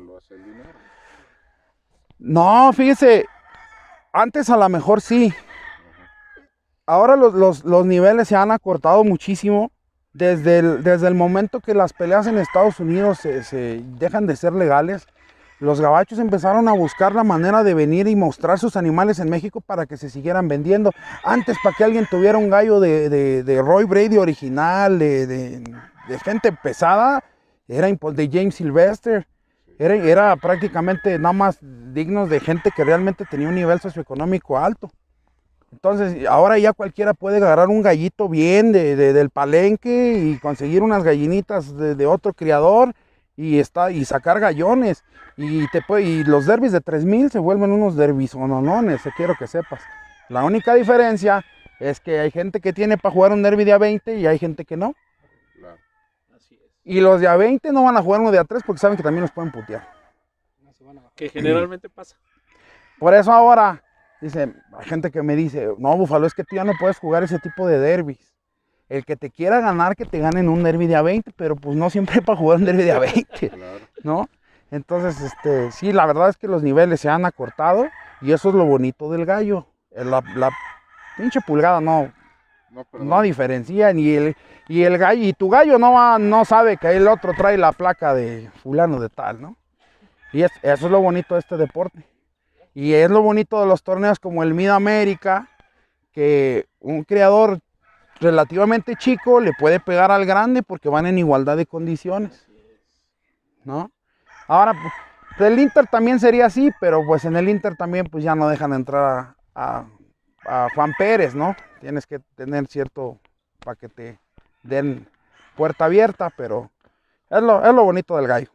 no No, fíjese, antes a lo mejor sí. Ahora los, niveles se han acortado muchísimo. Desde el, desde el, momento que las peleas en Estados Unidos se, dejan de ser legales, los gabachos empezaron a buscar la manera de venir y mostrar sus animales en México para que se siguieran vendiendo. Antes, para que alguien tuviera un gallo de, Roy Brady original, de, de, gente pesada, era de James Sylvester era, prácticamente nada más dignos de gente que realmente tenía un nivel socioeconómico alto. Entonces, ahora ya cualquiera puede agarrar un gallito bien de, del palenque y conseguir unas gallinitas de, otro criador y, está, y sacar gallones. Y, te los derbis de 3000 se vuelven unos derbis ononones, quiero que sepas. La única diferencia es que hay gente que tiene para jugar un derby de a 20 y hay gente que no. Y los de a 20 no van a jugar uno de a 3 porque saben que también los pueden putear. Que generalmente pasa. Por eso ahora, dice, hay gente que me dice, no, Búfalo, es que tú ya no puedes jugar ese tipo de derbis. El que te quiera ganar, que te gane en un derby de a 20, pero pues no siempre para jugar un derby de a 20, ¿no? Entonces, este, sí, la verdad es que los niveles se han acortado y eso es lo bonito del gallo. Eh, la, la pinche pulgada no, no, diferencia diferencian y el, gallo, y tu gallo no, va, no sabe que el otro trae la placa de fulano de tal, ¿no? Y es, eso es lo bonito de este deporte. Y es lo bonito de los torneos como el Mid América, que un creador relativamente chico le puede pegar al grande porque van en igualdad de condiciones. ¿No? Ahora, pues, el Inter también sería así, pero pues en el Inter también pues ya no dejan entrar a a Juan Pérez, ¿no? Tienes que tener cierto para que te den puerta abierta, pero es lo, bonito del gallo.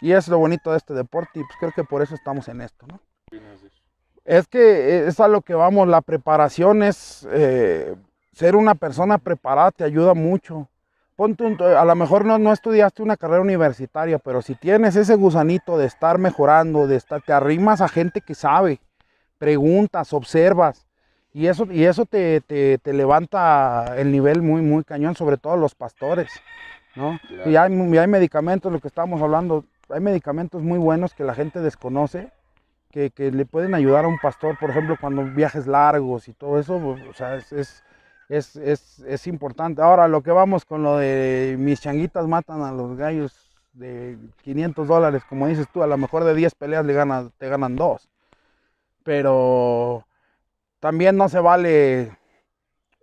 Y es lo bonito de este deporte y pues creo que por eso estamos en esto, ¿no? Es que es a lo que vamos, la preparación es, eh, ser una persona preparada te ayuda mucho. Ponte a lo mejor no, no, estudiaste una carrera universitaria, pero si tienes ese gusanito de estar mejorando, de estar, te arrimas a gente que sabe, preguntas, observas, y eso, y eso te, levanta el nivel muy, muy cañón, sobre todo los pastores, ¿no? Y, hay, hay medicamentos, lo que estábamos hablando, hay medicamentos muy buenos que la gente desconoce, que, le pueden ayudar a un pastor, por ejemplo, cuando viajes largos y todo eso, o sea, es, es, importante. Ahora, lo que vamos con lo de mis changuitas matan a los gallos de 500 dólares, como dices tú, a lo mejor de 10 peleas le te ganan dos. Pero también no se vale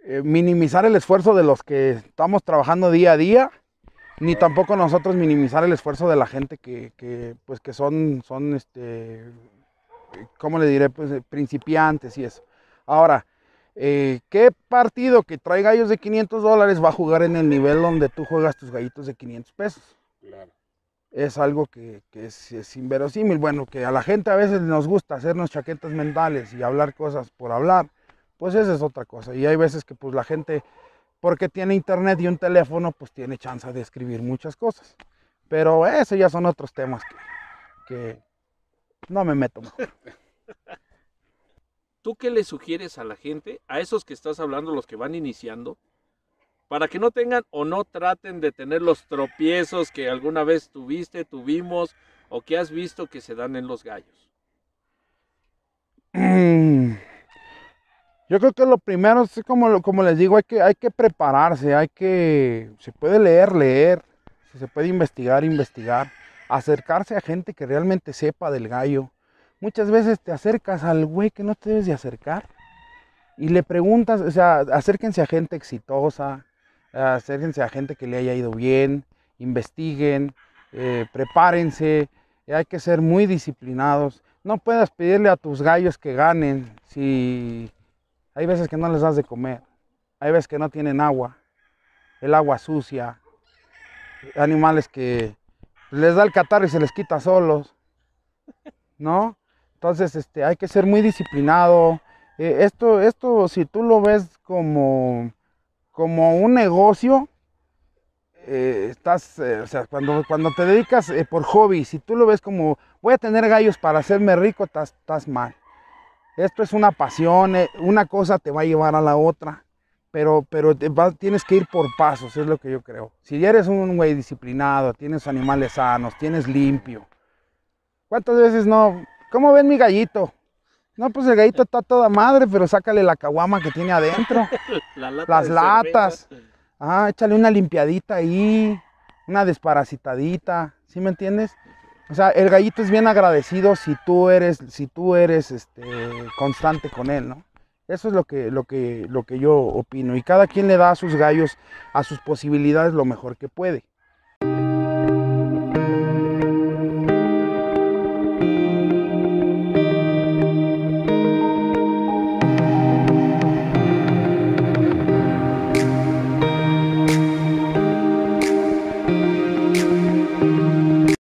eh, minimizar el esfuerzo de los que estamos trabajando día a día, ni tampoco nosotros minimizar el esfuerzo de la gente que, pues que son, son este, ¿cómo le diré? Pues principiantes y eso. Ahora, eh, ¿qué partido que trae gallos de 500 dólares va a jugar en el nivel donde tú juegas tus gallitos de 500 pesos? es algo que, es, inverosímil. Bueno, que a la gente a veces nos gusta hacernos chaquetas mentales y hablar cosas por hablar, pues esa es otra cosa. Y hay veces que pues la gente, porque tiene internet y un teléfono, pues tiene chance de escribir muchas cosas. Pero eso ya son otros temas que, que no me meto. Mejor. ¿Tú qué le sugieres a la gente, a esos que estás hablando, los que van iniciando, para que no tengan o no traten de tener los tropiezos que alguna vez tuviste, tuvimos o que has visto que se dan en los gallos? Yo creo que lo primero es como, como les digo, hay que, hay que prepararse, hay que, se puede leer, leer, se puede investigar, investigar, acercarse a gente que realmente sepa del gallo. Muchas veces te acercas al güey que no te debes de acercar y le preguntas, o sea, acérquense a gente exitosa, Ah, acérquense a gente que le haya ido bien, investiguen, eh, prepárense, hay que ser muy disciplinados. No puedas pedirle a tus gallos que ganen si hay veces que no les das de comer, hay veces que no tienen agua, el agua sucia, animales que les da el catarro y se les quita solos, ¿no? Entonces este, hay que ser muy disciplinado. Eh, esto, esto, si tú lo ves como como un negocio, eh, estás, eh, cuando, cuando te dedicas eh, por hobby, si tú lo ves como voy a tener gallos para hacerme rico, estás, mal. Esto es una pasión, una cosa te va a llevar a la otra, pero, pero te tienes que ir por pasos, es lo que yo creo. Si ya eres un güey disciplinado, tienes animales sanos, tienes limpio, ¿cuántas veces no? ¿Cómo ven mi gallito? No, pues el gallito está toda madre, pero sácale la caguama que tiene adentro. las latas. Ah, échale una limpiadita ahí, una desparasitadita, ¿sí me entiendes? O sea, el gallito es bien agradecido si tú eres, si tú eres este, constante con él, ¿no? Eso es lo que, lo, que, lo que yo opino. Y cada quien le da a sus gallos, a sus posibilidades, lo mejor que puede.